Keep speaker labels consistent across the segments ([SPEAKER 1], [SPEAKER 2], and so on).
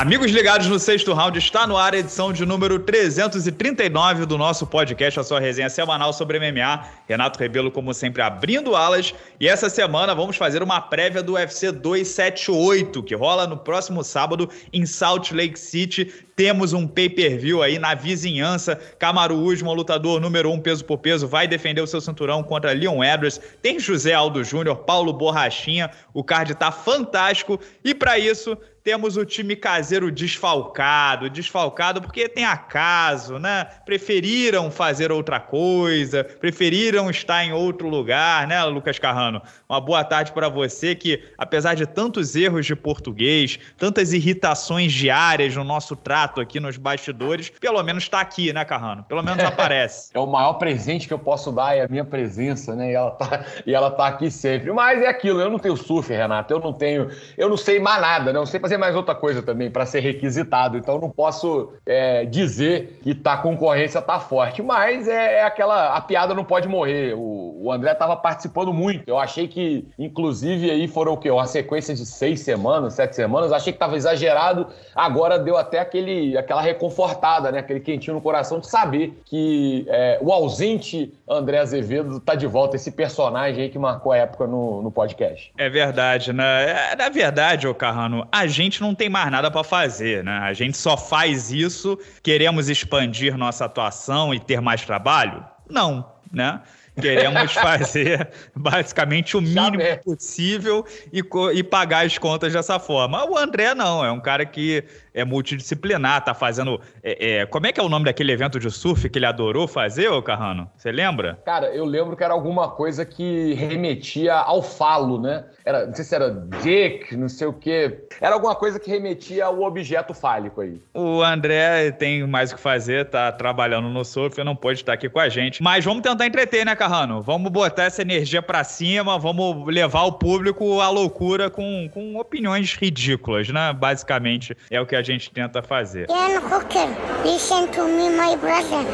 [SPEAKER 1] Amigos ligados no sexto round, está no ar a edição de número 339 do nosso podcast, a sua resenha semanal sobre MMA. Renato Rebelo, como sempre, abrindo alas. E essa semana vamos fazer uma prévia do UFC 278, que rola no próximo sábado em Salt Lake City. Temos um pay-per-view aí na vizinhança. Camaro Usman, lutador número um peso por peso, vai defender o seu cinturão contra Leon Edwards. Tem José Aldo Júnior, Paulo Borrachinha. O card está fantástico. E para isso, temos o time caseiro desfalcado, desfalcado porque tem acaso, né? Preferiram fazer outra coisa, preferiram estar em outro lugar, né, Lucas Carrano? Uma boa tarde para você que, apesar de tantos erros de português, tantas irritações diárias no nosso trato aqui nos bastidores, pelo menos está aqui, né, Carrano? Pelo menos aparece. É o maior presente que eu posso dar
[SPEAKER 2] é a minha presença, né? E ela tá, e ela tá aqui sempre. Mas é aquilo, eu não tenho surf, Renato, eu não tenho, eu não sei mais nada, né? Eu não sei fazer mais outra coisa também para ser requisitado. Então não posso é, dizer que tá, a concorrência tá forte. Mas é, é aquela. A piada não pode morrer. O, o André estava participando muito. Eu achei que, inclusive, aí foram o quê? Uma sequência de seis semanas, sete semanas. Achei que estava exagerado. Agora deu até aquele, aquela reconfortada, né? Aquele quentinho no coração de saber que é, o ausente André Azevedo tá de volta, esse personagem aí que marcou a época no, no podcast.
[SPEAKER 1] É verdade, né? É, na verdade, ô Carrano, a gente não tem mais nada para fazer, né? A gente só faz isso, queremos expandir nossa atuação e ter mais trabalho? Não, né? Queremos fazer basicamente o mínimo possível e, e pagar as contas dessa forma. O André não, é um cara que é multidisciplinar, tá fazendo. É, é, como é que é o nome daquele evento de surf que ele adorou fazer, ô Carrano? Você lembra?
[SPEAKER 2] Cara, eu lembro que era alguma coisa que remetia ao falo, né? Era, não sei se era dick, não sei o quê. Era alguma coisa que remetia ao objeto fálico aí.
[SPEAKER 1] O André tem mais o que fazer, tá trabalhando no surf, não pode estar aqui com a gente. Mas vamos tentar entreter, né, Carrano? Serrano, vamos botar essa energia para cima, vamos levar o público à loucura com, com opiniões ridículas, né? Basicamente é o que a gente tenta fazer. Hooker, listen to me, my brother.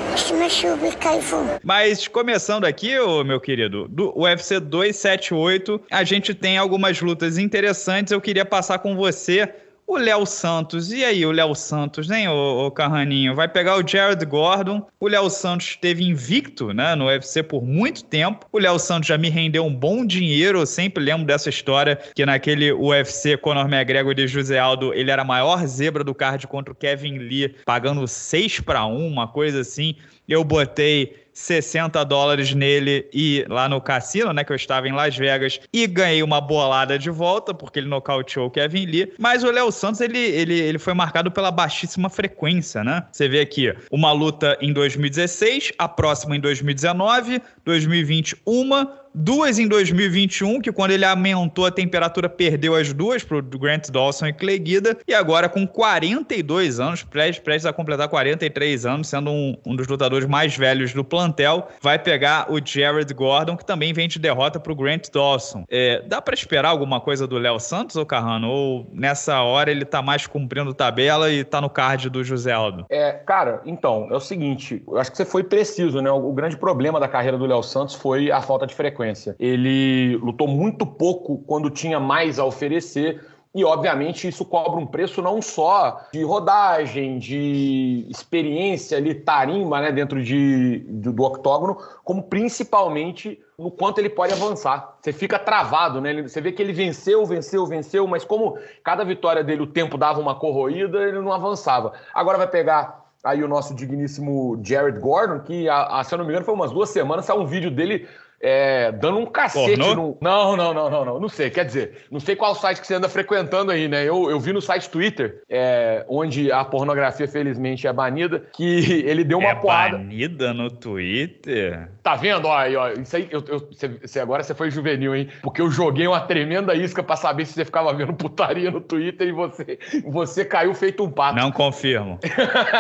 [SPEAKER 1] Mas começando aqui, ô, meu querido, do UFC 278, a gente tem algumas lutas interessantes. Eu queria passar com você o Léo Santos, e aí o Léo Santos, hein, o, Carraninho? Vai pegar o Jared Gordon. O Léo Santos esteve invicto né, no UFC por muito tempo. O Léo Santos já me rendeu um bom dinheiro. Eu sempre lembro dessa história que naquele UFC Conor McGregor de José Aldo, ele era a maior zebra do card contra o Kevin Lee, pagando 6 para 1, uma coisa assim. Eu botei 60 dólares nele e lá no cassino, né? Que eu estava em Las Vegas e ganhei uma bolada de volta, porque ele nocauteou o Kevin Lee. Mas o Léo Santos, ele, ele, ele foi marcado pela baixíssima frequência, né? Você vê aqui uma luta em 2016, a próxima em 2019, 2020, uma duas em 2021, que quando ele aumentou a temperatura, perdeu as duas para o Grant Dawson e Clay Guida, e agora com 42 anos, prestes a completar 43 anos, sendo um, um dos lutadores mais velhos do plantel, vai pegar o Jared Gordon, que também vem de derrota para o Grant Dawson. É, dá para esperar alguma coisa do Léo Santos, ou Carrano? Ou nessa hora ele está mais cumprindo tabela e está no card do José Aldo?
[SPEAKER 2] É, cara, então, é o seguinte, eu acho que você foi preciso, né? o grande problema da carreira do Léo Santos foi a falta de frequência sequência. Ele lutou muito pouco quando tinha mais a oferecer. E, obviamente, isso cobra um preço não só de rodagem, de experiência ali, tarima, né, dentro de, do, do octógono, como principalmente no quanto ele pode avançar. Você fica travado, né? Você vê que ele venceu, venceu, venceu, mas como cada vitória dele o tempo dava uma corroída, ele não avançava. Agora vai pegar aí o nosso digníssimo Jared Gordon, que, a, a, se eu não me engano, foi umas duas semanas, saiu um vídeo dele é, dando um cacete Pornô? no. Não, não, não, não, não. Não sei. Quer dizer, não sei qual site que você anda frequentando aí, né? Eu, eu vi no site Twitter, é, onde a pornografia, felizmente, é banida, que ele deu uma é porrada.
[SPEAKER 1] Banida no Twitter?
[SPEAKER 2] Tá vendo? Ó, aí, ó, isso aí, eu, eu, cê, agora você foi juvenil, hein? Porque eu joguei uma tremenda isca para saber se você ficava vendo putaria no Twitter e você, você caiu feito um pato. Não
[SPEAKER 1] confirmo.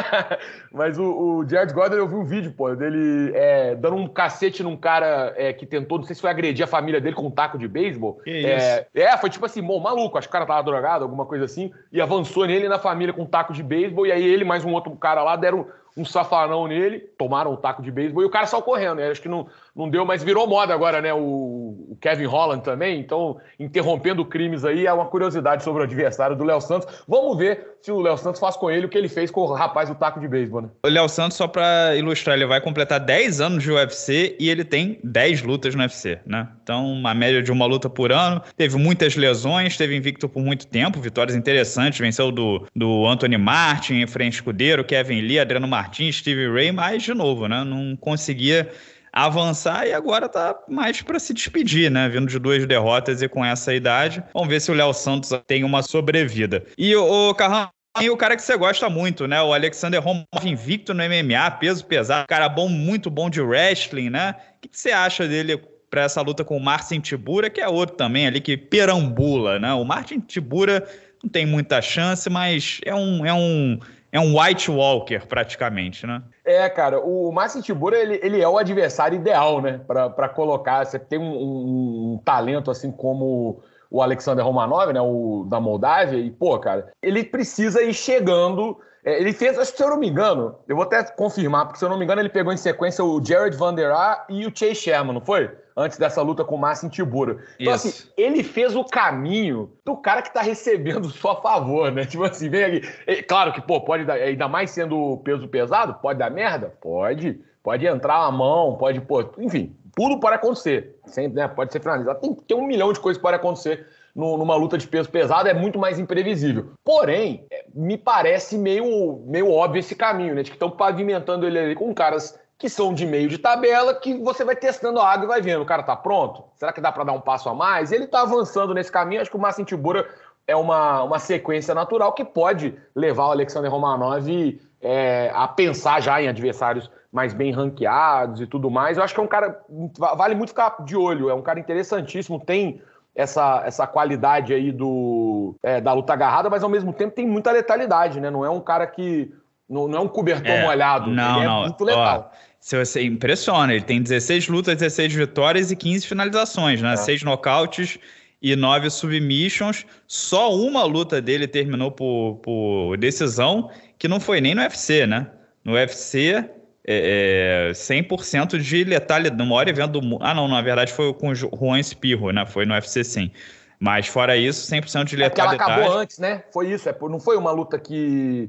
[SPEAKER 2] Mas o, o Jared Gordon, eu vi um vídeo, pô, dele é, dando um cacete num cara é, que tentou, não sei se foi agredir a família dele com um taco de beisebol. É, é, foi tipo assim, bom, maluco, acho que o cara tava drogado, alguma coisa assim, e avançou nele na família com um taco de beisebol, e aí ele mais um outro cara lá deram um safarão nele, tomaram um taco de beisebol e o cara saiu correndo. Né? Acho que não, não deu, mas virou moda agora, né? O, Kevin Holland também, então interrompendo crimes aí é uma curiosidade sobre o adversário do Léo Santos. Vamos ver se o Léo Santos faz com ele o que ele fez com o rapaz do taco de beisebol, né?
[SPEAKER 1] O Léo Santos, só para ilustrar, ele vai completar 10 anos de UFC e ele tem 10 lutas no UFC, né? Então, uma média de uma luta por ano. Teve muitas lesões, teve invicto por muito tempo, vitórias interessantes, venceu do, do Anthony Martin, Frente Escudeiro, Kevin Lee, Adriano Martins, Steve Ray, mas, de novo, né? Não conseguia avançar e agora tá mais para se despedir, né? Vindo de duas derrotas e com essa idade. Vamos ver se o Léo Santos tem uma sobrevida. E o Carrão, e o cara que você gosta muito, né? O Alexander Romov, invicto no MMA, peso pesado, cara bom, muito bom de wrestling, né? O que você acha dele para essa luta com o Martin Tibura, que é outro também ali que perambula, né? O Martin Tibura não tem muita chance, mas é um, é um é um White Walker praticamente, né?
[SPEAKER 2] É, cara, o Márcio Tibura ele, ele é o adversário ideal, né? Para colocar, você tem um, um, um talento assim como o Alexander Romanov, né, o da Moldávia, e pô, cara, ele precisa ir chegando. É, ele fez, acho que se eu não me engano, eu vou até confirmar, porque se eu não me engano, ele pegou em sequência o Jared Van Der Ar e o Chase Sherman, não foi? antes dessa luta com o Massa Tibura. Então, assim, Isso. assim, ele fez o caminho do cara que tá recebendo só a favor, né? Tipo assim, vem ali. E, claro que, pô, pode dar, ainda mais sendo peso pesado, pode dar merda? Pode. Pode entrar a mão, pode, pô, enfim, tudo pode acontecer. Sempre, né? Pode ser finalizado. Tem, tem um milhão de coisas que podem acontecer numa luta de peso pesado é muito mais imprevisível. Porém, é, me parece meio, meio óbvio esse caminho, né? De que estão pavimentando ele ali com caras que são de meio de tabela, que você vai testando a água e vai vendo, o cara tá pronto? Será que dá para dar um passo a mais? Ele tá avançando nesse caminho, acho que o Marcin Tibura é uma, uma sequência natural que pode levar o Alexander Romanov é, a pensar já em adversários mais bem ranqueados e tudo mais. Eu acho que é um cara. Vale muito ficar de olho, é um cara interessantíssimo, tem essa, essa qualidade aí do, é, da luta agarrada, mas ao mesmo tempo tem muita letalidade, né? Não é um cara que. Não, não é um
[SPEAKER 1] cobertor é, molhado. Não, é não. É muito letal. Ó, você impressiona, ele tem 16 lutas, 16 vitórias e 15 finalizações, né? É. 6 nocautes e 9 submissions. Só uma luta dele terminou por, por decisão, que não foi nem no UFC, né? No UFC, é, é 100% de letalidade, no maior evento do mundo. Ah, não, na verdade foi com o Juan Espirro, né? Foi no UFC sim. Mas fora isso, 100% de letalidade. É ela acabou
[SPEAKER 2] antes, né? Foi isso, é, não foi uma luta que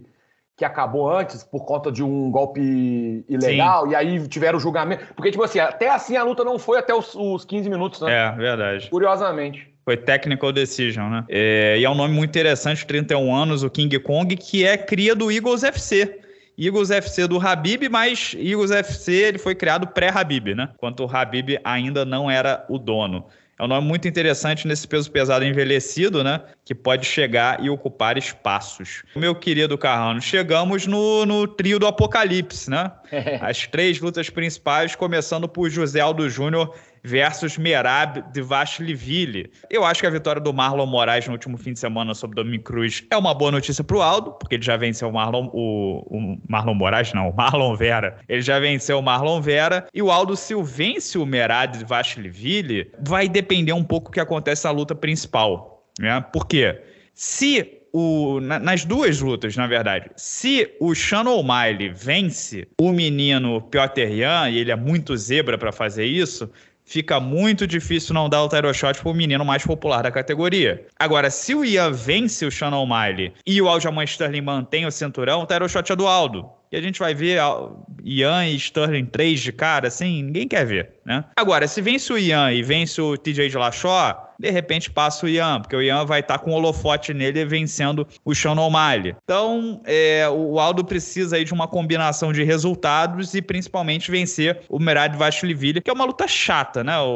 [SPEAKER 2] que acabou antes por conta de um golpe ilegal, Sim. e aí tiveram julgamento. Porque, tipo assim, até assim a luta não foi até os, os 15 minutos, né? É, verdade. Curiosamente.
[SPEAKER 1] Foi Technical Decision, né? É, e é um nome muito interessante, 31 anos, o King Kong, que é cria do Eagles FC. Eagles FC do Habib, mas Eagles FC ele foi criado pré-Habib, né? Enquanto o Habib ainda não era o dono. É um nome muito interessante nesse peso pesado envelhecido, né? Que pode chegar e ocupar espaços. Meu querido Carrano, chegamos no, no trio do apocalipse, né? É. As três lutas principais, começando por José Aldo Júnior versus Merab de Vashliville. Eu acho que a vitória do Marlon Moraes no último fim de semana sobre Domingo Cruz é uma boa notícia para o Aldo, porque ele já venceu o Marlon, o, o, Marlon Moraes, não, o Marlon Vera. Ele já venceu o Marlon Vera e o Aldo, se o vence o Merab de Vashliville, vai depender um pouco do que acontece na luta principal. Né? Por quê? Se o, na, nas duas lutas, na verdade. Se o Sean O'Malley vence o menino Piotr Jan, e ele é muito zebra para fazer isso, fica muito difícil não dar o title shot pro menino mais popular da categoria. Agora, se o Ian vence o Sean O'Malley e o Aljamain Sterling mantém o cinturão, o title shot é do Aldo a gente vai ver Ian e Sterling 3 de cara, assim, ninguém quer ver, né? Agora, se vence o Ian e vence o TJ de Lachó, de repente passa o Ian, porque o Ian vai estar tá com o holofote nele vencendo o Sean O'Malley. Então, é, o Aldo precisa aí de uma combinação de resultados e principalmente vencer o Merad Vashliville, que é uma luta chata, né, o,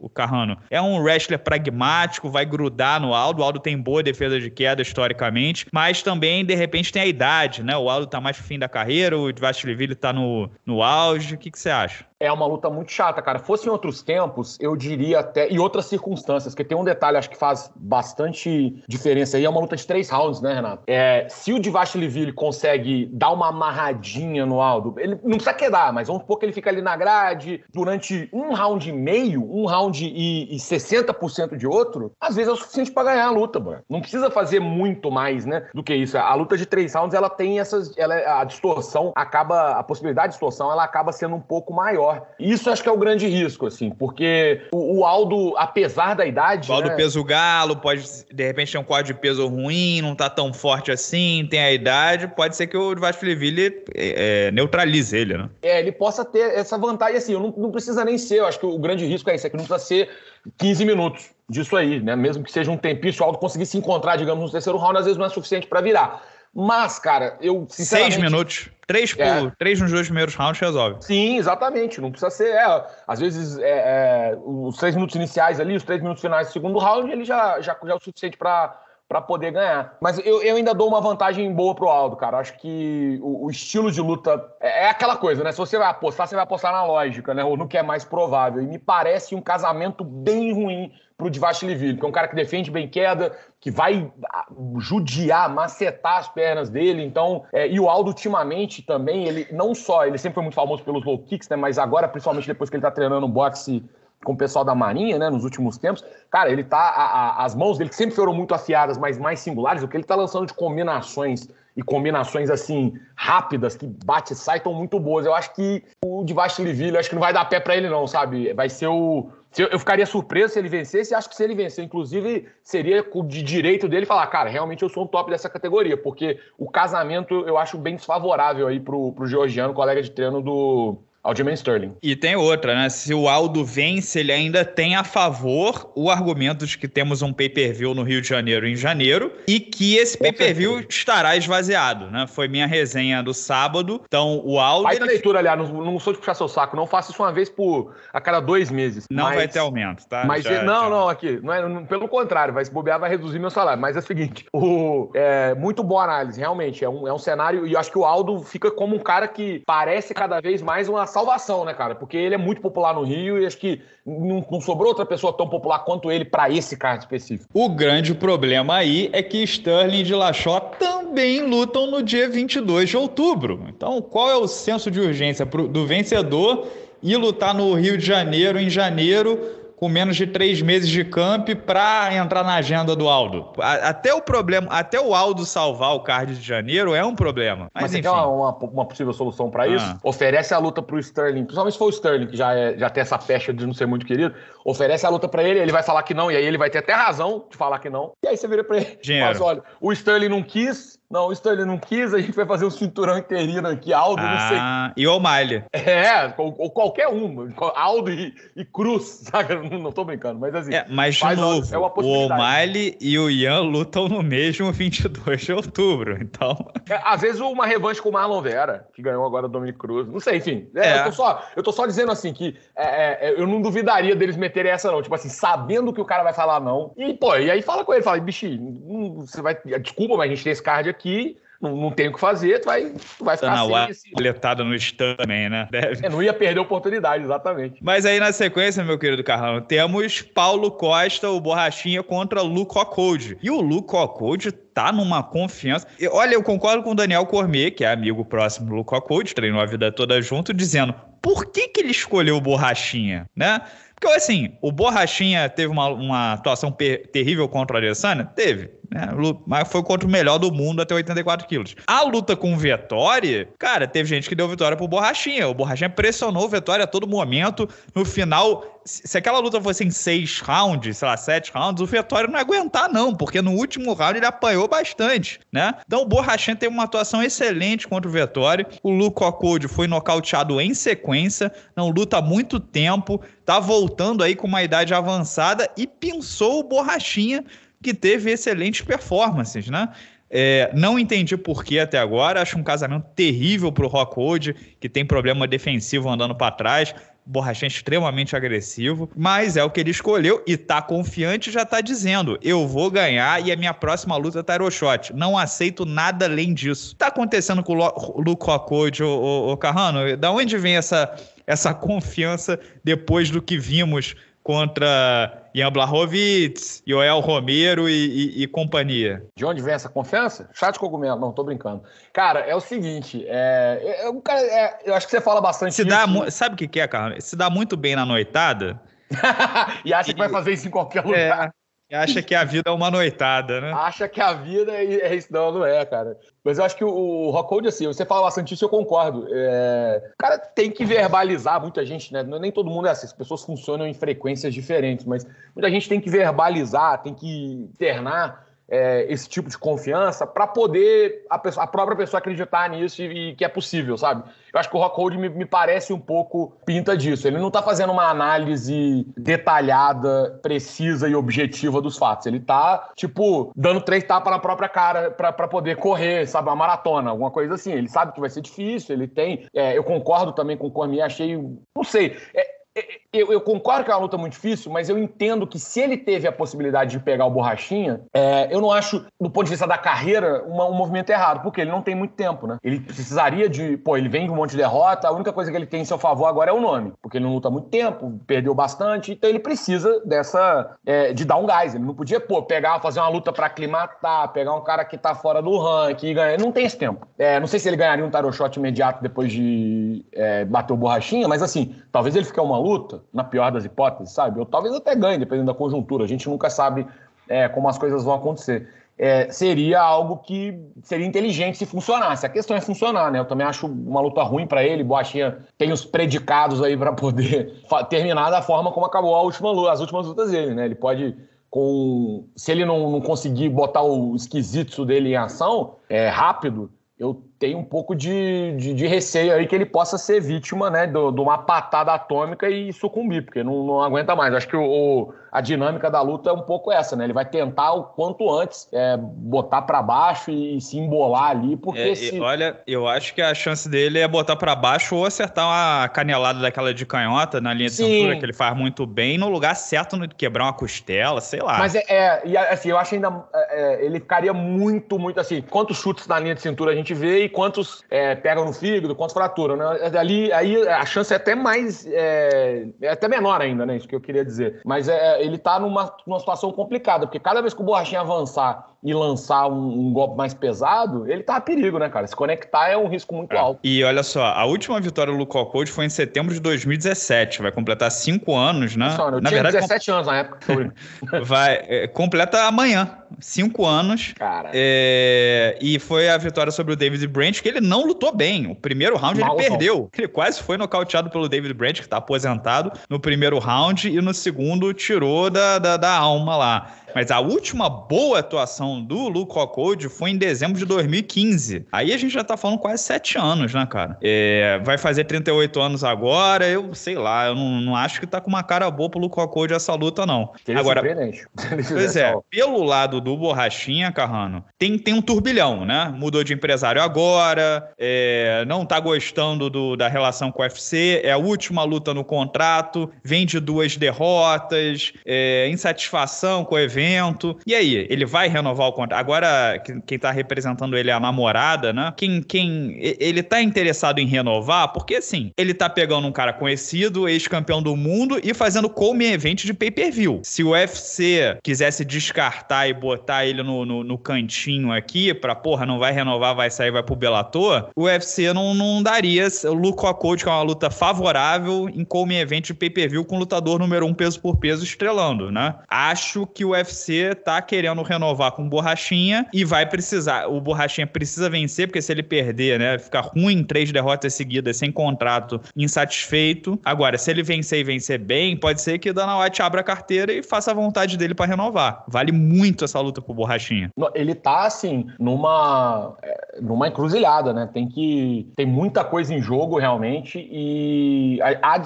[SPEAKER 1] o, o, Carrano? É um wrestler pragmático, vai grudar no Aldo. O Aldo tem boa defesa de queda historicamente, mas também, de repente, tem a idade, né? O Aldo tá mais fim da carreira, o Vasco Levilho está no, no auge. O que, que você acha? é uma luta muito chata, cara. Fosse
[SPEAKER 2] em outros tempos, eu diria até. E outras circunstâncias, que tem um detalhe, acho que faz bastante diferença aí. É uma luta de três rounds, né, Renato? É, se o Divastiliville consegue dar uma amarradinha no Aldo, ele não precisa quedar, mas vamos supor que ele fica ali na grade durante um round e meio, um round e, e 60% de outro, às vezes é o suficiente para ganhar a luta, mano. Não precisa fazer muito mais, né, do que isso. A luta de três rounds, ela tem essas. Ela, a distorção acaba. A possibilidade de distorção, ela acaba sendo um pouco maior maior. Isso acho que é o grande risco, assim, porque o, o Aldo, apesar da idade. O Aldo né, peso
[SPEAKER 1] galo, pode, de repente, ter um quadro de peso ruim, não tá tão forte assim, tem a idade, pode ser que o Vasco Leville é, é neutralize ele, né?
[SPEAKER 2] É, ele possa ter essa vantagem, assim, não, não precisa nem ser, eu acho que o grande risco é isso, é que não precisa ser 15 minutos disso aí, né? Mesmo que seja um tempinho, se o Aldo conseguir se encontrar, digamos, no terceiro round, às vezes não é suficiente para virar. Mas, cara, eu sinceramente... Seis minutos.
[SPEAKER 1] Três, por, é. três nos dois primeiros rounds resolve. Sim, exatamente. Não precisa ser. É, às vezes,
[SPEAKER 2] é, é, os três minutos iniciais ali, os três minutos finais do segundo round, ele já, já, já é o suficiente para para poder ganhar. Mas eu, eu ainda dou uma vantagem boa pro Aldo, cara. Acho que o, o estilo de luta é, é, aquela coisa, né? Se você vai apostar, você vai apostar na lógica, né? Ou no que é mais provável. E me parece um casamento bem ruim para o Divash que é um cara que defende bem queda, que vai ah, judiar, macetar as pernas dele. Então, é, e o Aldo ultimamente também, ele não só, ele sempre foi muito famoso pelos low kicks, né? Mas agora, principalmente depois que ele está treinando boxe com o pessoal da Marinha, né, nos últimos tempos, cara, ele tá, a, a, as mãos dele que sempre foram muito afiadas, mas mais singulares, o que ele tá lançando de combinações e combinações assim rápidas que bate e sai estão muito boas. Eu acho que o de Vasco acho que não vai dar pé para ele não, sabe? Vai ser o eu, eu, ficaria surpreso se ele vencesse, acho que se ele vencer, inclusive, seria de direito dele falar, cara, realmente eu sou um top dessa categoria, porque o casamento eu acho bem desfavorável aí pro, pro Georgiano, colega de treino do, Aljamain
[SPEAKER 1] Sterling. E tem outra, né? Se o Aldo vence, ele ainda tem a favor o argumento de que temos um pay-per-view no Rio de Janeiro em janeiro e que esse pay-per-view estará esvaziado, né? Foi minha resenha do sábado. Então, o Aldo... Faz na a leitura, aliás, não, não, sou de puxar seu saco, não
[SPEAKER 2] faço isso uma vez por... a cada dois meses. Não mas... vai ter aumento, tá? Mas, já, não, já. não, aqui, não é, não, pelo contrário, vai se bobear, vai reduzir meu salário. Mas é o seguinte, o, é, muito boa análise, realmente, é um, é um cenário, e eu acho que o Aldo fica como um cara que parece cada vez mais uma salvação, né, cara? Porque ele é muito popular no Rio e acho que não, não sobrou outra pessoa tão popular quanto ele para esse cara específico.
[SPEAKER 1] O grande problema aí é que Sterling e Lachó também lutam no dia 22 de outubro. Então, qual é o senso de urgência do vencedor ir lutar no Rio de Janeiro em janeiro com menos de três meses de camp para entrar na agenda do Aldo. até o problema, até o Aldo salvar o card de janeiro é um problema. Mas, Mas você uma,
[SPEAKER 2] uma, possível solução para ah. isso? Ah. Oferece a luta para o Sterling, principalmente se for o Sterling, que já, é, já tem essa pecha de não ser muito querido. Oferece a luta para ele, ele vai falar que não, e aí ele vai ter até razão de falar que não. E aí você vira para ele. Dinheiro. Mas assim, olha, o Sterling não quis, não, o Stanley não quis, a gente vai fazer um cinturão interino aqui, Aldo, ah, não sei. Ah,
[SPEAKER 1] e o O'Malley.
[SPEAKER 2] É, ou, ou, qualquer um, Aldo e, e Cruz, sabe? Não, não tô brincando, mas assim. É, mas de novo, é o O'Malley
[SPEAKER 1] e o Ian lutam no mesmo 22 de outubro, então.
[SPEAKER 2] É, às vezes uma revanche com o Marlon Vera, que ganhou agora o Dominic Cruz, não sei, enfim. É, é. Eu, tô só, eu tô só dizendo assim que é, é, é, eu não duvidaria deles meterem essa, não. Tipo assim, sabendo que o cara vai falar não. E, pô, e aí fala com ele, fala, bichinho, você vai. Desculpa, mas a gente tem esse card aqui aqui, não, não tem o que fazer, tu vai, tu vai ficar tá sem
[SPEAKER 1] esse... no estande também, né? Deve. É, não ia perder a oportunidade, exatamente. Mas aí na sequência, meu querido Carlão, temos Paulo Costa, o Borrachinha, contra Luco Code. E o Luco Code tá numa confiança. E, olha, eu concordo com o Daniel Cormier, que é amigo próximo do Luco Code, treinou a vida toda junto, dizendo por que, que ele escolheu o Borrachinha, né? Porque, assim, o Borrachinha teve uma, uma atuação terrível contra o Adesanya? Teve. Né? Mas foi contra o melhor do mundo até 84 quilos. A luta com o Vettori, cara, teve gente que deu vitória pro Borrachinha. O Borrachinha pressionou o Vettori a todo momento. No final, se aquela luta fosse em seis rounds, sei lá, sete rounds, o Vettori não ia aguentar, não, porque no último round ele apanhou bastante, né? Então o Borrachinha teve uma atuação excelente contra o Vettori. O Luco Acode foi nocauteado em sequência, não luta há muito tempo tá voltando aí com uma idade avançada e pinçou o Borrachinha, que teve excelentes performances, né? É, não entendi por que até agora, acho um casamento terrível para o Rockwood, que tem problema defensivo andando para trás, Borrachinha é extremamente agressivo, mas é o que ele escolheu e tá confiante, já tá dizendo: eu vou ganhar e a minha próxima luta tá Aeroshot. Não aceito nada além disso. Tá acontecendo com o Luke Rockwood, o, o, o Carrano? Da onde vem essa essa confiança depois do que vimos contra Ian Blachowicz, Joel Romero e, e, e, companhia.
[SPEAKER 2] De onde vem essa confiança? Chá de cogumelo, não, tô brincando. Cara, é o seguinte,
[SPEAKER 1] é, é cara, é, eu acho que você fala bastante se dá Sabe o que, é, cara? Se dá muito bem na noitada... e acha e, que vai fazer isso em qualquer é, lugar. E acha que a vida é uma noitada,
[SPEAKER 2] né? Acha que a vida é, é isso. Não, não é, cara. Mas eu acho que o Rockhold, é assim, você fala bastante isso, eu concordo. É... O cara tem que verbalizar muita gente, né? É nem todo mundo é assim, as pessoas funcionam em frequências diferentes, mas muita gente tem que verbalizar, tem que externar é, esse tipo de confiança para poder a, pessoa, a, própria pessoa acreditar nisso e, e, que é possível, sabe? Eu acho que o Rockhold me, me parece um pouco pinta disso. Ele não está fazendo uma análise detalhada, precisa e objetiva dos fatos. Ele está tipo, dando três tapas na própria cara para poder correr, sabe? Uma maratona, alguma coisa assim. Ele sabe que vai ser difícil, ele tem. É, eu concordo também com o Cormier, achei. Não sei. É, é eu, eu, concordo que é uma luta muito difícil, mas eu entendo que se ele teve a possibilidade de pegar o Borrachinha, é, eu não acho, do ponto de vista da carreira, uma, um movimento errado, porque ele não tem muito tempo, né? Ele precisaria de. Pô, ele vem de um monte de derrota, a única coisa que ele tem em seu favor agora é o nome, porque ele não luta muito tempo, perdeu bastante, então ele precisa dessa. É, de dar um gás. Ele não podia, pô, pegar, fazer uma luta para aclimatar, pegar um cara que tá fora do ranking e ganhar. Não tem esse tempo. É, não sei se ele ganharia um tarot shot imediato depois de é, bater o Borrachinha, mas assim, talvez ele fique uma luta na pior das hipóteses, sabe? Ou talvez até ganhe, dependendo da conjuntura. A gente nunca sabe é, como as coisas vão acontecer. É, seria algo que seria inteligente se funcionasse. A questão é funcionar, né? Eu também acho uma luta ruim para ele. Boachinha tem os predicados aí para poder terminar da forma como acabou a última luta, as últimas lutas dele, né? Ele pode com se ele não, não conseguir botar o esquisito dele em ação é, rápido, eu tem um pouco de, de, de, receio aí que ele possa ser vítima né, de uma patada atômica e sucumbir, porque não, não aguenta mais. Acho que o, o, a dinâmica da luta é um pouco essa, né? Ele vai tentar o quanto antes é, botar para baixo e se embolar ali, porque é, se...
[SPEAKER 1] Olha, eu acho que a chance dele é botar para baixo ou acertar uma canelada daquela de canhota na linha de Sim. cintura, que ele faz muito bem, no lugar certo, no, quebrar uma costela, sei lá. Mas
[SPEAKER 2] é, é e assim, eu acho ainda... É, é, ele ficaria muito, muito assim, quantos chutes na linha de cintura a gente vê quantos é, pegam no fígado, quantos fraturam. Né? Ali, aí a chance é até mais. É, é até menor ainda, né? Isso que eu queria dizer. Mas é, ele tá numa, numa situação complicada, porque cada vez que o borrachinho avançar e lançar um, um, golpe mais pesado, ele tá a perigo, né, cara? Se conectar é um risco muito é. alto.
[SPEAKER 1] E olha só, a última vitória do Lucas Coach foi em setembro de 2017. Vai completar cinco anos, né? eu na tinha verdade, 17 com... anos na época. Vai, é, completa amanhã. Cinco anos. Cara. É, e foi a vitória sobre o David Branch, que ele não lutou bem. O primeiro round Mal ele perdeu. Ele quase foi nocauteado pelo David Branch, que tá aposentado, no primeiro round, e no segundo tirou da, da, da alma lá. Mas a última boa atuação do Luke Rockhold foi em dezembro de 2015. Aí a gente já tá falando quase sete anos, né, cara? É, vai fazer 38 anos agora, eu sei lá, eu não, não acho que tá com uma cara boa pro Luke Rockhold essa luta, não. Ele agora, pois é, pelo lado do Borrachinha, Carrano, tem, tem um turbilhão, né? Mudou de empresário agora, é, não tá gostando do, da relação com o UFC, é a última luta no contrato, vem de duas derrotas, é, insatisfação com o evento evento. E aí, ele vai renovar o contrato? Agora, quem está representando ele é a namorada, né? Quem, quem, ele está interessado em renovar? Porque, assim, ele está pegando um cara conhecido, ex-campeão do mundo e fazendo come evento de pay-per-view. Se o UFC quisesse descartar e botar ele no, no, no cantinho aqui, pra, porra, não vai renovar, vai sair, vai pro Bellator, o UFC não, não daria lucro a coach, que é uma luta favorável, em come evento de pay-per-view com lutador número um peso por peso estrelando, né? Acho que o UFC UFC tá querendo renovar com borrachinha e vai precisar. O borrachinha precisa vencer, porque se ele perder, né? Ficar ruim, três derrotas seguidas, sem contrato, insatisfeito. Agora, se ele vencer e vencer bem, pode ser que o Dana White abra a carteira e faça a vontade dele para renovar. Vale muito essa luta pro borrachinha.
[SPEAKER 2] Ele tá, assim, numa, é, numa encruzilhada, né? Tem que. Tem muita coisa em jogo, realmente, e a,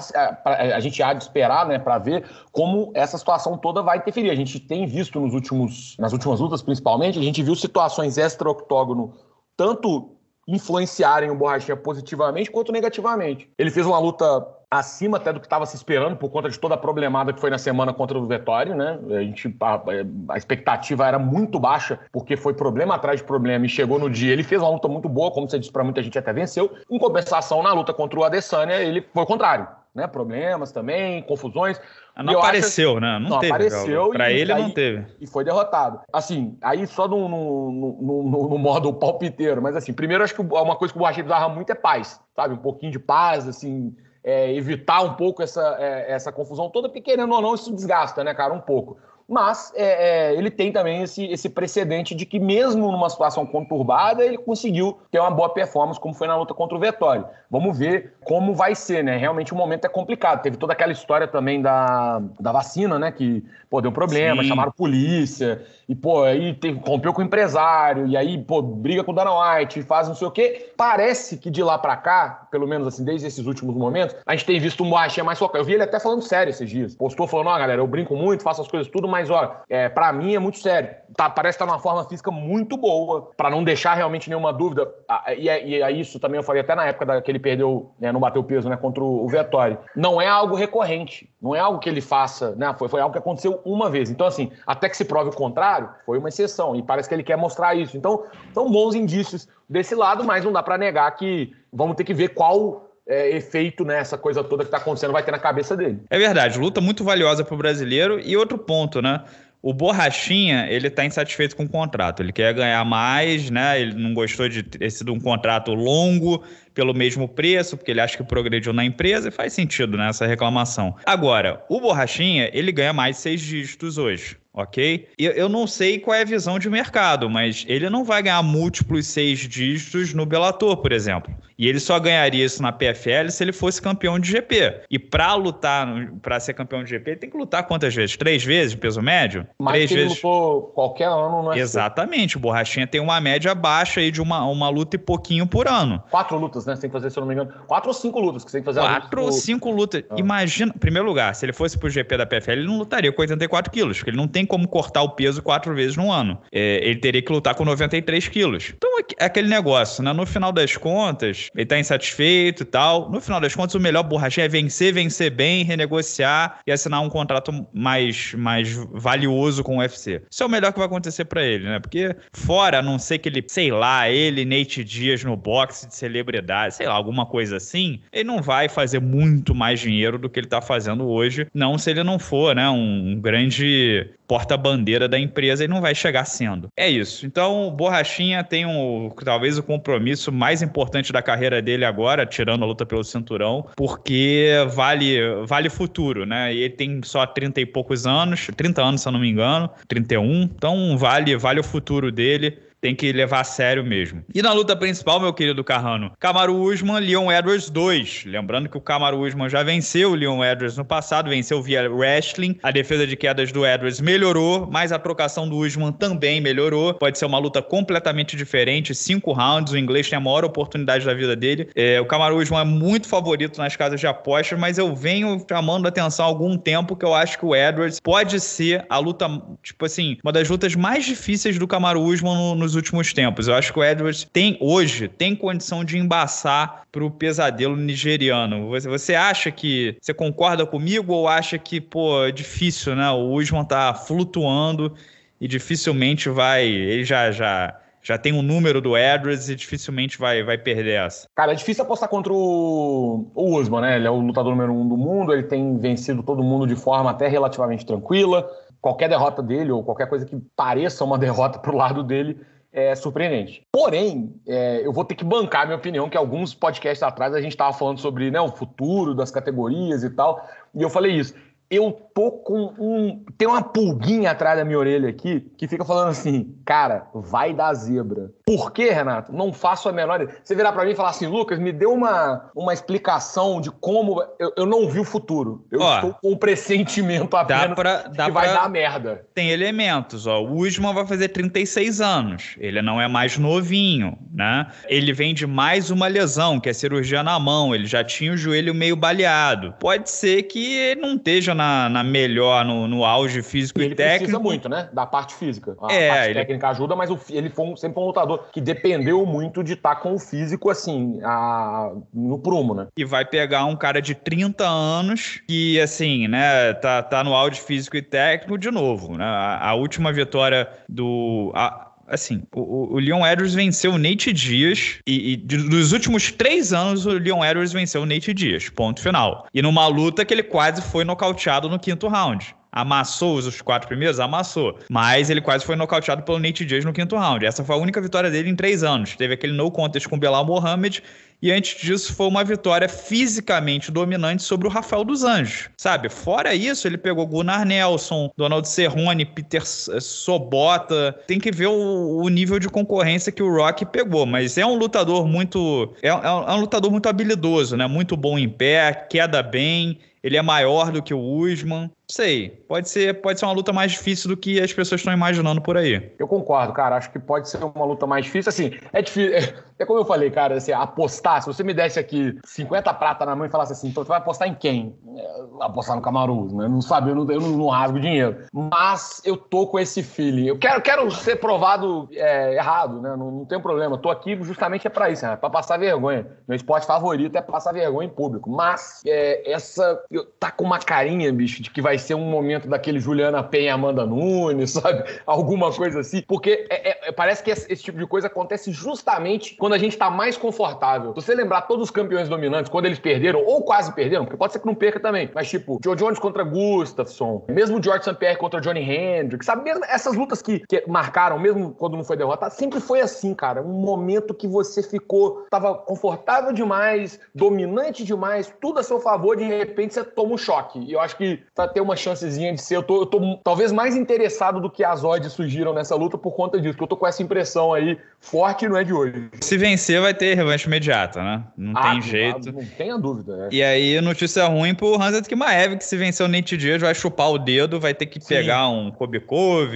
[SPEAKER 2] a gente há de esperar, né, para ver como essa situação toda vai interferir. A gente tem visto nos últimos, nas últimas lutas, principalmente, a gente viu situações extra-octógono tanto influenciarem o Borrachinha positivamente quanto negativamente. Ele fez uma luta acima até do que estava se esperando por conta de toda a problemada que foi na semana contra o Vettori, né? A gente a, a, expectativa era muito baixa porque foi problema atrás de problema e chegou no dia ele fez uma luta muito boa, como você disse para muita gente até venceu. Em compensação na luta contra o Adesanya ele foi o contrário né? Problemas também, confusões. Ah, não apareceu, acho... né? Não, não teve. apareceu. Para ele aí, não teve. E foi derrotado. Assim, aí só no, no, no, no modo palpiteiro, mas assim, primeiro acho que uma coisa que o Borges precisava muito é paz, sabe? Um pouquinho de paz, assim, é, evitar um pouco essa, é, essa confusão toda, porque querendo ou não, isso desgasta, né, cara, um pouco mas é, é, ele tem também esse, esse precedente de que, mesmo numa situação conturbada, ele conseguiu ter uma boa performance, como foi na luta contra o Vettori. Vamos ver como vai ser, né? Realmente o momento é complicado. Teve toda aquela história também da, da vacina, né? Que pô, deu problema, Sim. chamaram polícia, e pô, aí rompeu com o empresário, e aí, pô, briga com o Dana White, faz não sei o quê. Parece que de lá para cá, pelo menos assim, desde esses últimos momentos, a gente tem visto um Moachinha mais focado. Eu vi ele até falando sério esses dias. Postou falando: ó, galera, eu brinco muito, faço as coisas tudo, mas ó, é, para mim é muito sério. Tá, parece estar tá numa forma física muito boa, para não deixar realmente nenhuma dúvida. Ah, e, é, e, e é isso também eu falei até na época da, que ele perdeu, né, não bateu peso né, contra o Vettori. Não é algo recorrente, não é algo que ele faça, né? Foi, foi algo que aconteceu uma vez. Então, assim, até que se prove o contrário, foi uma exceção. E parece que ele quer mostrar isso. Então, são bons indícios desse lado, mas não dá para negar que vamos ter que ver qual é, efeito nessa né, coisa toda que está acontecendo vai ter na cabeça dele.
[SPEAKER 1] É verdade, luta muito valiosa para o brasileiro. E outro ponto, né? O Borrachinha, ele tá insatisfeito com o contrato, ele quer ganhar mais, né? Ele não gostou de ter sido um contrato longo pelo mesmo preço, porque ele acha que progrediu na empresa, e faz sentido nessa né, reclamação. Agora, o Borrachinha, ele ganha mais seis dígitos hoje, ok? Eu, eu não sei qual é a visão de mercado, mas ele não vai ganhar múltiplos seis dígitos no Bellator, por exemplo. E ele só ganharia isso na PFL se ele fosse campeão de GP. E para lutar, para ser campeão de GP, ele tem que lutar quantas vezes? Três vezes, peso médio? Mas Três ele vezes.
[SPEAKER 2] lutou qualquer ano, não é?
[SPEAKER 1] Exatamente. O Borrachinha tem uma média baixa aí de uma, uma luta e pouquinho por ano.
[SPEAKER 2] Quatro lutas, né? Você tem que fazer, se eu não me engano. Quatro ou cinco lutas que você tem que fazer. Quatro ou cinco lutas. Ah.
[SPEAKER 1] Imagina, em primeiro lugar, se ele fosse pro GP da PFL, ele não lutaria com 84 quilos, porque ele não tem como cortar o peso quatro vezes no ano. É, ele teria que lutar com 93 quilos. Então, é aquele negócio, né? No final das contas, ele tá insatisfeito e tal. No final das contas, o melhor borrachinha é vencer, vencer bem, renegociar e assinar um contrato mais, mais valioso com o UFC. Isso é o melhor que vai acontecer para ele, né? Porque fora, a não ser que ele, sei lá, ele, Nate Dias no boxe de celebridade, sei lá, alguma coisa assim, ele não vai fazer muito mais dinheiro do que ele tá fazendo hoje, não se ele não for, né, um grande porta-bandeira da empresa e não vai chegar sendo. É isso. Então, Borrachinha tem um, talvez o compromisso mais importante da carreira carreira dele agora, tirando a luta pelo cinturão, porque vale vale futuro, né? E ele tem só 30 e poucos anos, 30 anos, se eu não me engano, 31. Então vale vale o futuro dele tem que levar a sério mesmo. E na luta principal, meu querido Carrano, Camaro Usman, Leon Edwards 2. Lembrando que o Camaro Usman já venceu o Leon Edwards no passado, venceu via wrestling. A defesa de quedas do Edwards melhorou, mas a trocação do Usman também melhorou. Pode ser uma luta completamente diferente, cinco rounds, o inglês tem a maior oportunidade da vida dele. É, o Camaro Usman é muito favorito nas casas de apostas, mas eu venho chamando a atenção há algum tempo que eu acho que o Edwards pode ser a luta, tipo assim, uma das lutas mais difíceis do Camaro Usman no, nos últimos tempos. Eu acho que o Edwards tem hoje tem condição de embaçar para o pesadelo nigeriano. Você, você acha que você concorda comigo ou acha que pô é difícil, né? O Usman tá flutuando e dificilmente vai. Ele já já já tem o um número do Edwards e dificilmente vai, vai perder essa.
[SPEAKER 2] Cara, é difícil apostar contra o, o Usman, né? Ele é o lutador número um do mundo, ele tem vencido todo mundo de forma até relativamente tranquila. Qualquer derrota dele ou qualquer coisa que pareça uma derrota pro lado dele é surpreendente. Porém, é, eu vou ter que bancar a minha opinião, que alguns podcasts atrás a gente estava falando sobre né, o futuro das categorias e tal, e eu falei isso eu tô com um. Tem uma pulguinha atrás da minha orelha aqui que fica falando assim, cara, vai dar zebra. Por quê, Renato? Não faço a menor ideia. Você virar para mim e falar assim, Lucas, me dê uma, uma explicação de como. Eu, eu não vi o futuro. Eu ó, estou com um pressentimento
[SPEAKER 1] apenas pra, que vai dar merda. Tem elementos, ó. O Usman vai fazer 36 anos. Ele não é mais novinho, né? Ele vem de mais uma lesão, que é cirurgia na mão. Ele já tinha o joelho meio baleado. Pode ser que ele não esteja na na, na melhor, no, no auge físico e, e técnico. Ele precisa muito, né? Da parte física. A é, parte ele... técnica ajuda,
[SPEAKER 2] mas o, ele foi um, sempre foi um lutador que dependeu muito de estar tá com o físico, assim, a,
[SPEAKER 1] no prumo, né? E vai pegar um cara de 30 anos que, assim, né, tá, tá no auge físico e técnico de novo, né? A, a última vitória do... A, assim, o, o Leon Edwards venceu o Nate Dias e, e dos últimos três anos o Leon Edwards venceu o Nate Dias, ponto final. E numa luta que ele quase foi nocauteado no quinto round. Amassou os quatro primeiros? Amassou. Mas ele quase foi nocauteado pelo Nate Diaz no quinto round. Essa foi a única vitória dele em três anos. Teve aquele no contest com Belal Mohamed e antes disso, foi uma vitória fisicamente dominante sobre o Rafael dos Anjos, sabe? Fora isso, ele pegou Gunnar Nelson, Donald Cerrone, Peter eh, Sobota. Tem que ver o, o nível de concorrência que o Rock pegou, mas é um lutador muito. É, é, é um lutador muito habilidoso, né? Muito bom em pé, queda bem ele é maior do que o Usman sei, pode ser, pode ser uma luta mais difícil do que as pessoas estão imaginando por aí. Eu concordo, cara.
[SPEAKER 2] Acho que pode ser uma luta mais difícil. Assim, é difícil. É, é, como eu falei, cara, assim, apostar. Se você me desse aqui 50 prata na mão e falasse assim, então você vai apostar em quem? É, apostar no Camaru, né? Não sabe, eu não, eu não, rasgo dinheiro. Mas eu tô com esse feeling. Eu quero, quero ser provado é, errado, né? Não, não tem problema. Eu tô aqui justamente é para isso, né? Pra passar vergonha. Meu esporte favorito é passar vergonha em público. Mas é, essa. Eu, tá com uma carinha, bicho, de que vai vai ser um momento daquele Juliana Penha e Amanda Nunes, sabe? Alguma coisa assim. Porque é, é, é, parece que esse, esse, tipo de coisa acontece justamente quando a gente tá mais confortável. Se você lembrar todos os campeões dominantes, quando eles perderam, ou quase perderam, porque pode ser que não perca também, mas tipo, Joe Jones contra Gustafsson, mesmo George St. Pierre contra Johnny Hendrick, sabe? Mesmo essas lutas que, que marcaram, mesmo quando não foi derrotado, sempre foi assim, cara. Um momento que você ficou, tava confortável demais, dominante demais, tudo a seu favor, de repente você toma um choque. E eu acho que tá, tem uma chancezinha de ser. Eu tô, eu tô talvez mais interessado do que as odds surgiram nessa luta por conta disso, porque eu tô com essa impressão aí forte não é de hoje.
[SPEAKER 1] Se vencer, vai ter revanche imediata, né? Não ah, tem jeito.
[SPEAKER 2] Não, não tem a dúvida, né?
[SPEAKER 1] E aí, notícia ruim pro Hans Kimaev, que se vencer o Nate já vai chupar o dedo, vai ter que Sim. pegar um Kobe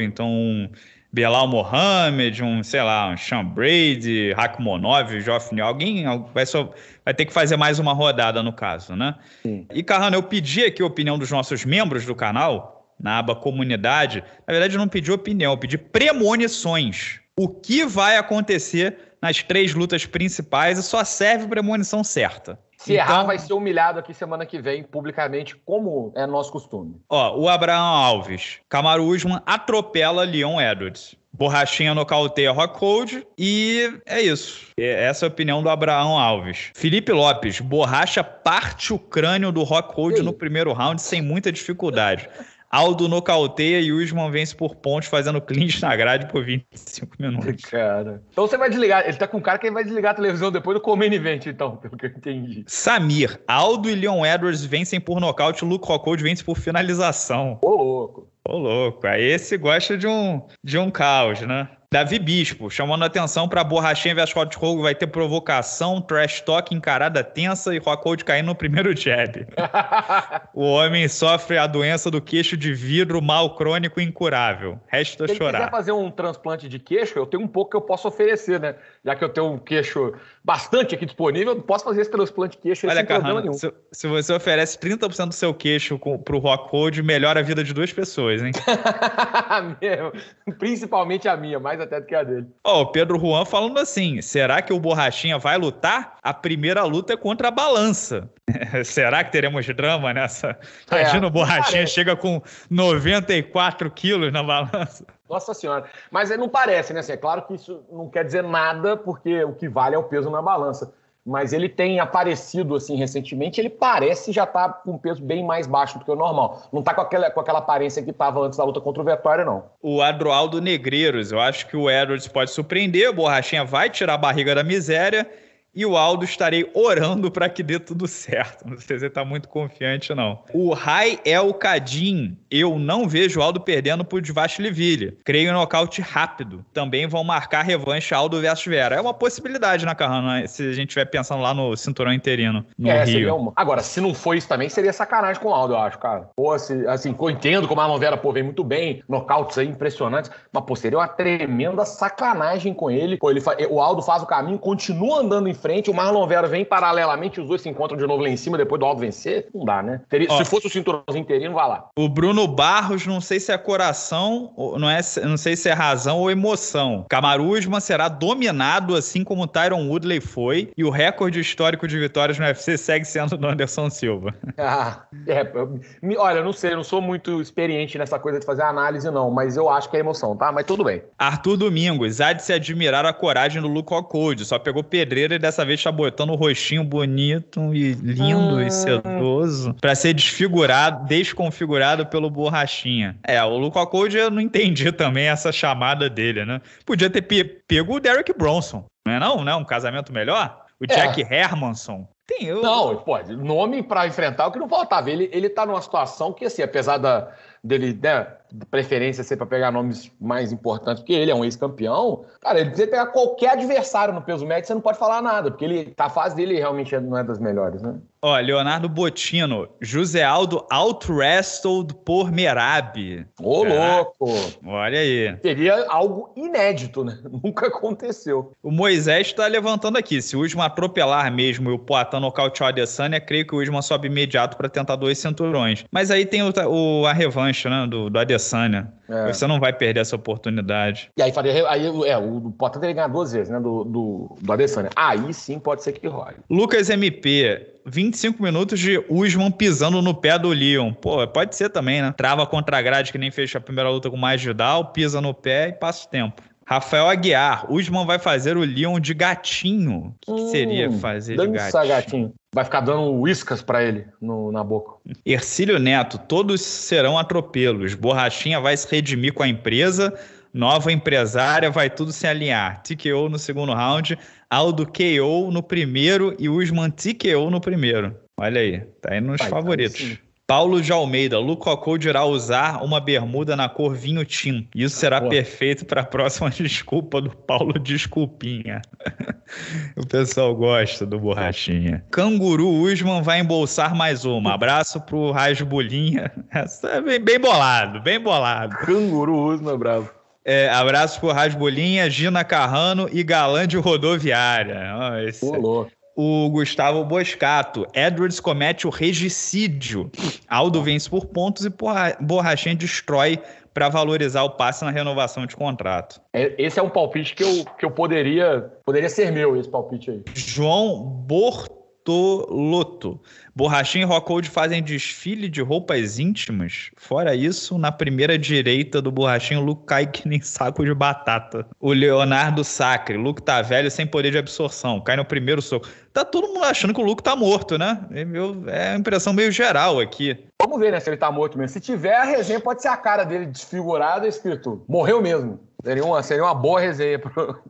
[SPEAKER 1] então. um Belal Mohamed, um, sei lá, um Sean Brady, Rakhmonov, Joffney, alguém vai, só, vai ter que fazer mais uma rodada no caso, né? Sim. E, Carrano, eu pedi aqui a opinião dos nossos membros do canal, na aba comunidade. Na verdade, eu não pedi opinião, eu pedi premonições. O que vai acontecer nas três lutas principais e só serve premonição certa. Se então,
[SPEAKER 2] errar, vai ser humilhado aqui semana que vem, publicamente, como é nosso costume.
[SPEAKER 1] Ó, o Abraão Alves. Camaro Usman atropela Leon Edwards. Borrachinha nocauteia Rock Cold. E é isso. Essa é a opinião do Abraão Alves. Felipe Lopes. Borracha parte o crânio do Rock Cold no primeiro round sem muita dificuldade. Aldo nocauteia e Usman vence por pontos, fazendo clinch na grade por 25 minutos. Cara. Então você vai desligar. Ele tá com um cara que ele vai desligar a televisão depois do Common Event, então, pelo que eu entendi. Samir, Aldo e Leon Edwards vencem por nocaute, Luke Rockhold vence por finalização. Ô, louco. Ô, louco. Aí esse gosta de um, de um caos, né? Davi Bispo, chamando atenção para Borrachinha versus Hot Rogue, vai ter provocação, trash talk, encarada tensa e Rockhold caindo no primeiro jab. o homem sofre a doença do queixo de vidro mal crônico e incurável. Resta Se chorar. Se quiser
[SPEAKER 2] fazer um transplante de queixo, eu tenho um pouco que eu posso oferecer, né? Já que eu tenho um queixo bastante aqui disponível, eu não posso fazer esse
[SPEAKER 1] transplante de queixo Olha, sem Carrano, problema nenhum. Se, se, você oferece 30% do seu queixo com, pro Rockhold, melhora a vida de duas pessoas, hein?
[SPEAKER 2] Meu, principalmente a minha, mas mais até do que a
[SPEAKER 1] dele. Ó, oh, o Pedro Juan falando assim: será que o Borrachinha vai lutar? A primeira luta é contra a balança. será que teremos drama nessa? É, Imagina é, o Borrachinha chega com 94 quilos na balança.
[SPEAKER 2] Nossa Senhora. Mas é, não parece, né? Assim, é claro que isso não quer dizer nada, porque o que vale é o peso na balança mas ele tem aparecido assim recentemente, ele parece já estar tá com um peso bem mais baixo do que o normal. Não está com aquela, com aquela aparência que estava antes da luta contra o Vettori, não.
[SPEAKER 1] O Adroaldo Negreiros, eu acho que o Edwards pode surpreender, o Borrachinha vai tirar a barriga da miséria e o Aldo estarei orando para que dê tudo certo. Não sei se está muito confiante, não. O Rai é o Cadim. Eu não vejo o Aldo perdendo para o Divashliville. Creio em nocaute rápido. Também vão marcar revanche Aldo versus Vera. É uma possibilidade, né, Carrano? Se a gente estiver pensando lá no cinturão interino, no é, Rio. Uma...
[SPEAKER 2] Agora, se não for isso também, seria sacanagem com o Aldo, eu acho, cara. Pô, se, assim, eu entendo como a Arlon Vera, pô, vem muito bem. Nocautes aí impressionantes. Mas, pô, seria uma tremenda sacanagem com ele. Pô, ele fa... o Aldo faz o caminho, continua andando em frente, o Marlon Vera vem paralelamente, os dois se encontram de novo lá em cima depois do Aldo vencer, não dá, né? Teria, Ó, se fosse o cinturãozinho interino, vai lá.
[SPEAKER 1] O Bruno Barros, não sei se é coração, não, é, não sei se é razão ou emoção. Camaruzman será dominado, assim como Tyron Woodley foi, e o recorde histórico de vitórias no UFC segue sendo do Anderson Silva.
[SPEAKER 2] Ah, é, me, olha, não sei, não sou muito experiente nessa coisa de fazer análise, não, mas eu acho que é emoção, tá? Mas tudo bem.
[SPEAKER 1] Arthur Domingos, há de se admirar a coragem do Luke Code, só pegou pedreira e dessa vez chabotando o um rostinho bonito e lindo e ah. sedoso para ser desfigurado, desconfigurado pelo borrachinha. É, o Luca Cold eu não entendi também essa chamada dele, né? Podia ter pe pego o Derek Bronson, né? não é né? não? um casamento melhor? O é. Jack Hermanson.
[SPEAKER 2] Tem eu... Não, pode. Nome para enfrentar é o que não faltava. Ele, ele tá numa situação que, assim, apesar da, dele, né, de preferência ser para pegar nomes mais importantes, porque ele é um ex-campeão. Cara, ele precisa pegar qualquer adversário no peso médio, você não pode falar nada, porque ele, tá, a fase dele realmente é, não é
[SPEAKER 1] das melhores, né? Ó, Leonardo Botino, José Aldo out-wrestled por Merab. Ô, louco! Olha aí. Seria algo inédito, né? Nunca aconteceu. O Moisés está levantando aqui. Se o Usman atropelar mesmo e o Poatan nocautear a Adesanya, creio que o Usman sobe imediato para tentar dois cinturões. Mas aí tem o, o a revanche, né, do, do Adesanya Adesanya. Né? É. Você não vai perder essa oportunidade.
[SPEAKER 2] E aí faria. Aí, é, o Potter ele ganha duas vezes, né? Do, do, do Adesanya. Aí sim pode ser que role.
[SPEAKER 1] Lucas MP. 25 minutos de Usman pisando no pé do Leon. Pô, pode ser também, né? Trava contra a grade que nem fez a primeira luta com mais Judal, pisa no pé e passa o tempo. Rafael Aguiar, Usman vai fazer o Leon de gatinho. O que, hum, que seria hum, fazer de gatinho? gatinho? Vai ficar dando uíscas para ele no, na boca. Ercílio Neto, todos serão atropelos. Borrachinha vai se redimir com a empresa. Nova empresária, vai tudo se alinhar. TKO no segundo round, Aldo KO no primeiro e Usman TKO no primeiro. Olha aí, tá aí nos tá favoritos. Tá Paulo de Almeida, cocô dirá usar uma bermuda na cor vinho tinto. Isso será Boa. perfeito para a próxima desculpa do Paulo Desculpinha. o pessoal gosta do borrachinha. Canguru Usman vai embolsar mais uma. Abraço pro Rasbulinha. Essa é bem, bem bolado, bem bolado. Canguru Usman, bravo. É, abraço pro Rasbolinha, Gina Carrano e Galã de Rodoviária. Oh, esse, Pô, o Gustavo Boscato. Edwards comete o regicídio. Aldo vence por pontos e Borrachinha destrói para valorizar o passe na renovação de contrato. É, esse é um palpite
[SPEAKER 2] que eu, que eu poderia poderia ser meu, esse palpite aí.
[SPEAKER 1] João Borto Bartolotto. Borrachinha e Rockhold fazem desfile de roupas íntimas. Fora isso, na primeira direita do Borrachinho, o Luke cai que nem saco de batata. O Leonardo Sacre. Luke tá velho sem poder de absorção. Cai no primeiro soco. Tá todo mundo achando que o Luke tá morto, né? É, é a impressão meio geral aqui. Vamos ver, né, se ele tá morto mesmo. Se tiver,
[SPEAKER 2] a resenha pode ser a cara dele desfigurada, escrito, morreu mesmo. Seria uma, seria uma boa resenha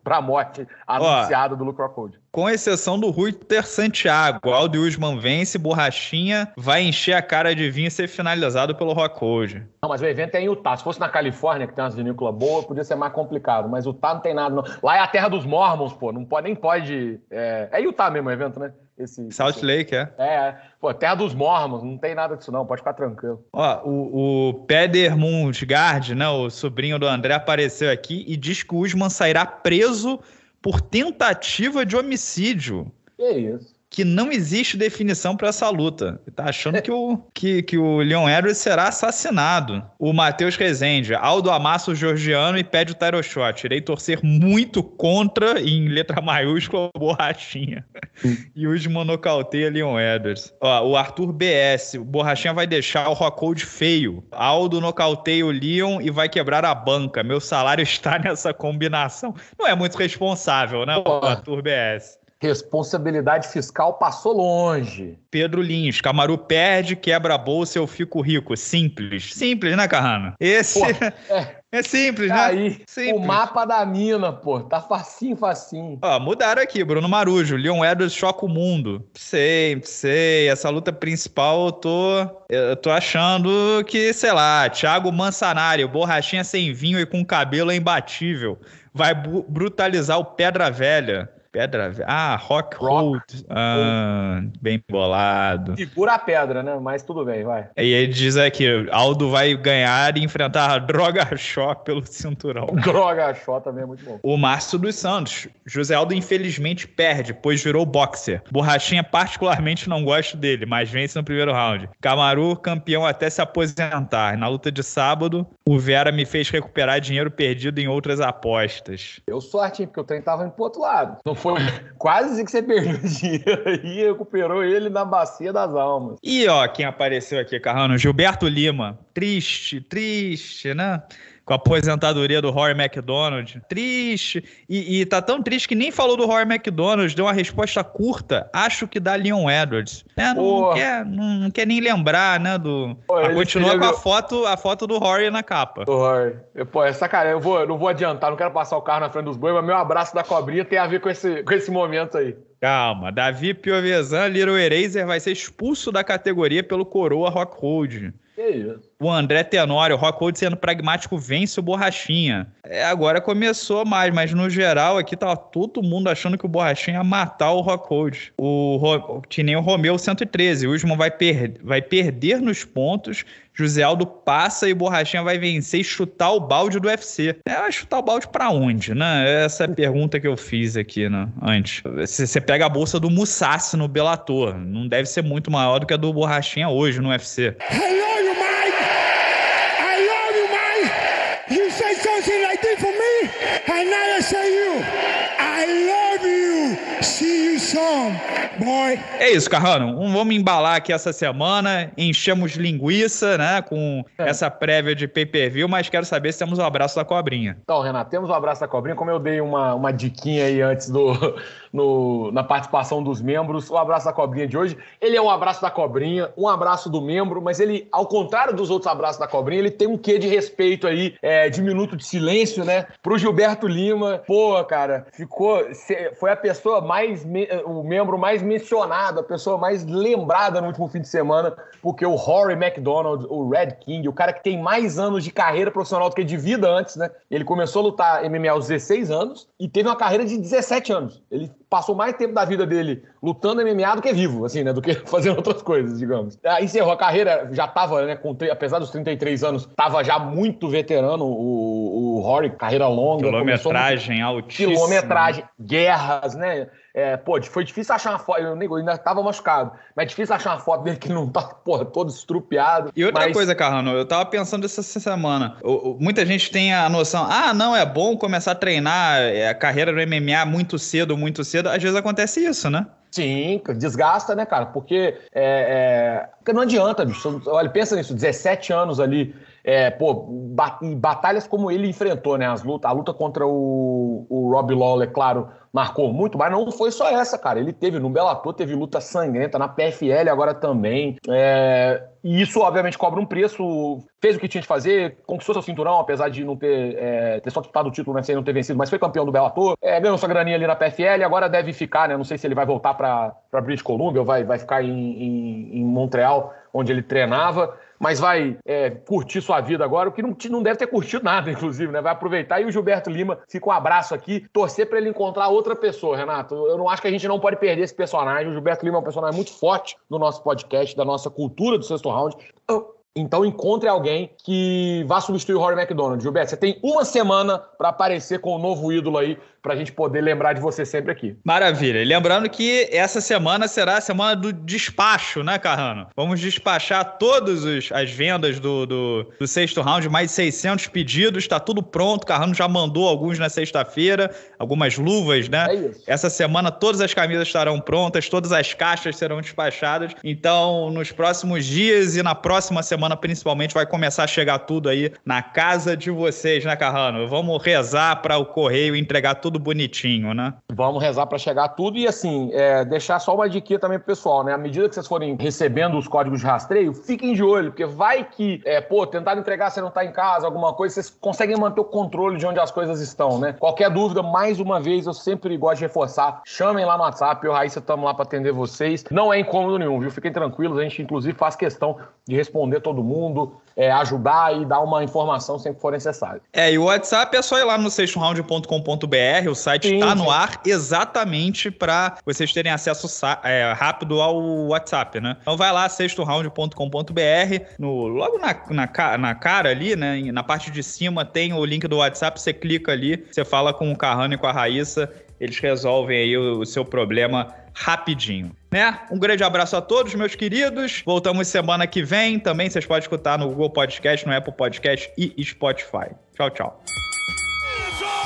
[SPEAKER 2] para a morte anunciada Ó, do Lucro Cold.
[SPEAKER 1] Com exceção do Ter Santiago, Aldo Usman vence, Borrachinha vai encher a cara de vinho e ser finalizado pelo Rockhold.
[SPEAKER 2] Não, mas o evento é em Utah. Se fosse na Califórnia, que tem umas vinícolas boas, podia ser mais complicado. Mas Utah não tem nada. Não. Lá é a terra dos Mormons, pô. Não pode, nem pode. É, é Utah mesmo o evento, né? Esse, Salt esse... Lake, é? É, é. pô, terra dos mormons, não tem nada disso não, pode ficar tranquilo.
[SPEAKER 1] Ó, o, o Peder né, o sobrinho do André, apareceu aqui e diz que o Usman sairá preso por tentativa de homicídio. Que isso que não existe definição para essa luta. Tá achando é. que o, que, que o Leon Edwards será assassinado. O Matheus Rezende, Aldo amassa o georgiano e pede o title shot. Irei torcer muito contra, em letra maiúscula, borrachinha. e os monocauteia Leon Edwards. Ó, o Arthur BS, o borrachinha vai deixar o Rockhold feio. Aldo nocauteia o Leon e vai quebrar a banca. Meu salário está nessa combinação. Não é muito responsável, né, Pô. o Arthur BS? Responsabilidade fiscal passou longe. Pedro Lins, Camaru perde, quebra a bolsa, eu fico rico. Simples. Simples, né, Carrana? Esse. Pô,
[SPEAKER 2] é. É simples, tá né? Aí, simples. o mapa da mina, pô. Tá facinho, facinho.
[SPEAKER 1] Ó, mudaram aqui, Bruno Marujo. Leon Edwards choca o mundo. Sei, sei. Essa luta principal eu tô... Eu tô achando que, sei lá, Thiago Mansanari, borrachinha sem vinho e com cabelo é imbatível. Vai brutalizar o Pedra Velha. Pedra. Ah, Rock, Rock. Hold. Ah, bem bolado. E
[SPEAKER 2] pura pedra, né? Mas tudo bem, vai.
[SPEAKER 1] E ele diz aqui: Aldo vai ganhar e enfrentar a Droga Xó pelo cinturão. Droga
[SPEAKER 2] Xó também é muito bom.
[SPEAKER 1] O Márcio dos Santos. José Aldo, infelizmente, perde, pois virou boxer. Borrachinha, particularmente, não gosto dele, mas vence no primeiro round. Camaru, campeão até se aposentar. Na luta de sábado, o Vera me fez recuperar dinheiro perdido em outras apostas. Eu
[SPEAKER 2] sorte, hein? Porque o trem tava indo pro outro lado. Não foi foi quase que você perdeu o dinheiro e recuperou ele na bacia das almas.
[SPEAKER 1] E ó, quem apareceu aqui, Carrano, Gilberto Lima triste, triste, né? Com a aposentadoria do Rory McDonald. Triste. E, e tá tão triste que nem falou do Rory McDonald, deu uma resposta curta, acho que dá Leon Edwards. É, não, quer, não, não, quer nem lembrar, né? Do... Pô, continua com a foto,
[SPEAKER 2] a foto do Rory na capa. Do Rory. Eu, pô, essa cara, eu, vou, eu não vou adiantar, não quero passar o carro na frente dos bois, mas meu abraço da cobrinha tem a ver com esse, com esse momento aí.
[SPEAKER 1] Calma, Davi Piovesan, Little Eraser, vai ser expulso da categoria pelo Coroa Rock Road. O André Tenório, o Rockhold sendo pragmático, vence o Borrachinha. É, agora começou mais, mas no geral aqui tava tá todo mundo achando que o Borrachinha ia matar o Rockhold. O, Ro... o Romeu 113. O Usman vai, per... vai perder nos pontos. José Aldo passa e o Borrachinha vai vencer e chutar o balde do UFC. É, chutar o balde para onde, né? Essa é a pergunta que eu fiz aqui, né? Antes. Você pega a bolsa do Mussassi no Bellator. Não deve ser muito maior do que a do Borrachinha hoje no UFC. Hello! É isso, Carrano. Um, vamos embalar aqui essa semana. Enchemos linguiça, né? Com é. essa prévia de pay-per-view, mas quero saber se temos o um abraço da cobrinha.
[SPEAKER 2] Então, Renato, temos o um abraço da cobrinha. Como eu dei uma, uma diquinha aí antes do, no, na participação dos membros, o abraço da cobrinha de hoje. Ele é um abraço da cobrinha, um abraço do membro, mas ele, ao contrário dos outros abraços da cobrinha, ele tem um quê de respeito aí, é, de minuto de silêncio, né? Pro Gilberto Lima. Pô, cara, ficou. Foi a pessoa mais. Me, o membro mais mencionado mencionado, a pessoa mais lembrada no último fim de semana, porque o Rory McDonald, o Red King, o cara que tem mais anos de carreira profissional do que de vida antes, né? Ele começou a lutar MMA aos 16 anos e teve uma carreira de 17 anos. Ele passou mais tempo da vida dele lutando MMA do que vivo, assim, né? Do que fazendo outras coisas, digamos. Aí encerrou a carreira, já tava, né, com, apesar dos 33 anos, tava já muito veterano o, o Rory, carreira longa. Quilometragem muito, altíssima. Quilometragem, guerras, né? É, pô, foi difícil achar uma foto. Eu, nego, ainda tava machucado. Mas é difícil achar uma foto dele que não tá, porra, todo estrupiado.
[SPEAKER 1] E outra mas... coisa, Carrano, eu tava pensando essa semana. O, o, muita gente tem a noção, ah, não, é bom começar a treinar é, a carreira no MMA muito cedo, muito cedo. Às vezes acontece isso, né? Sim, desgasta, né, cara? Porque é, é... não adianta, bicho. Olha, pensa nisso, 17 anos ali
[SPEAKER 2] é, pô, batalhas como ele enfrentou, né? As luta, a luta contra o, o Rob Lawler, claro, marcou muito, mas não foi só essa, cara. Ele teve no Bellator, teve luta sangrenta na PFL agora também. É, e isso, obviamente, cobra um preço. Fez o que tinha de fazer, conquistou seu cinturão, apesar de não ter, é, ter só disputado o título, né, sem não ter vencido, mas foi campeão do Bellator. É, ganhou sua graninha ali na PFL, agora deve ficar, né? Não sei se ele vai voltar para British Columbia ou vai, vai ficar em, em, em Montreal, onde ele treinava mas vai é, curtir sua vida agora, o que não, não deve ter curtido nada, inclusive, né? Vai aproveitar. E o Gilberto Lima fica um abraço aqui, torcer para ele encontrar outra pessoa, Renato. Eu não acho que a gente não pode perder esse personagem. O Gilberto Lima é um personagem muito forte no nosso podcast, da nossa cultura do sexto round. Então encontre alguém que vá substituir o Rory McDonald. Gilberto, você tem uma semana para aparecer com o um novo ídolo aí para a gente poder lembrar de você sempre aqui.
[SPEAKER 1] Maravilha. E lembrando que essa semana será a semana do despacho, né, Carrano? Vamos despachar todas as vendas do, do, do sexto round, mais de 600 pedidos, está tudo pronto. Carrano já mandou alguns na sexta-feira, algumas luvas, né? É isso. Essa semana todas as camisas estarão prontas, todas as caixas serão despachadas. Então, nos próximos dias e na próxima semana, principalmente, vai começar a chegar tudo aí na casa de vocês, né, Carrano? Vamos rezar para o correio entregar tudo tudo bonitinho, né?
[SPEAKER 2] Vamos rezar para chegar tudo e assim, é, deixar só uma dica também pro pessoal, né? À medida que vocês forem recebendo os códigos de rastreio, fiquem de olho, porque vai que, é, pô, tentar entregar, você não tá em casa, alguma coisa, vocês conseguem manter o controle de onde as coisas estão, né? Qualquer dúvida, mais uma vez, eu sempre gosto de reforçar, chamem lá no WhatsApp, eu e Raíssa estamos lá para atender vocês. Não é incômodo nenhum, viu? Fiquem tranquilos, a gente inclusive faz questão de responder todo mundo, é, ajudar e dar uma informação sempre que for necessário.
[SPEAKER 1] É, e o WhatsApp é só ir lá no sextoround.com.br o site está no ar exatamente para vocês terem acesso é, rápido ao WhatsApp, né? Então vai lá, sextoround.com.br, logo na, na, na, cara ali, né? Na parte de cima tem o link do WhatsApp, você clica ali, você fala com o Carrano e com a Raíssa, eles resolvem aí o, o seu problema rapidinho. Né? Um grande abraço a todos, meus queridos. Voltamos semana que vem. Também vocês podem escutar no Google Podcast, no Apple Podcast e Spotify. Tchau, tchau.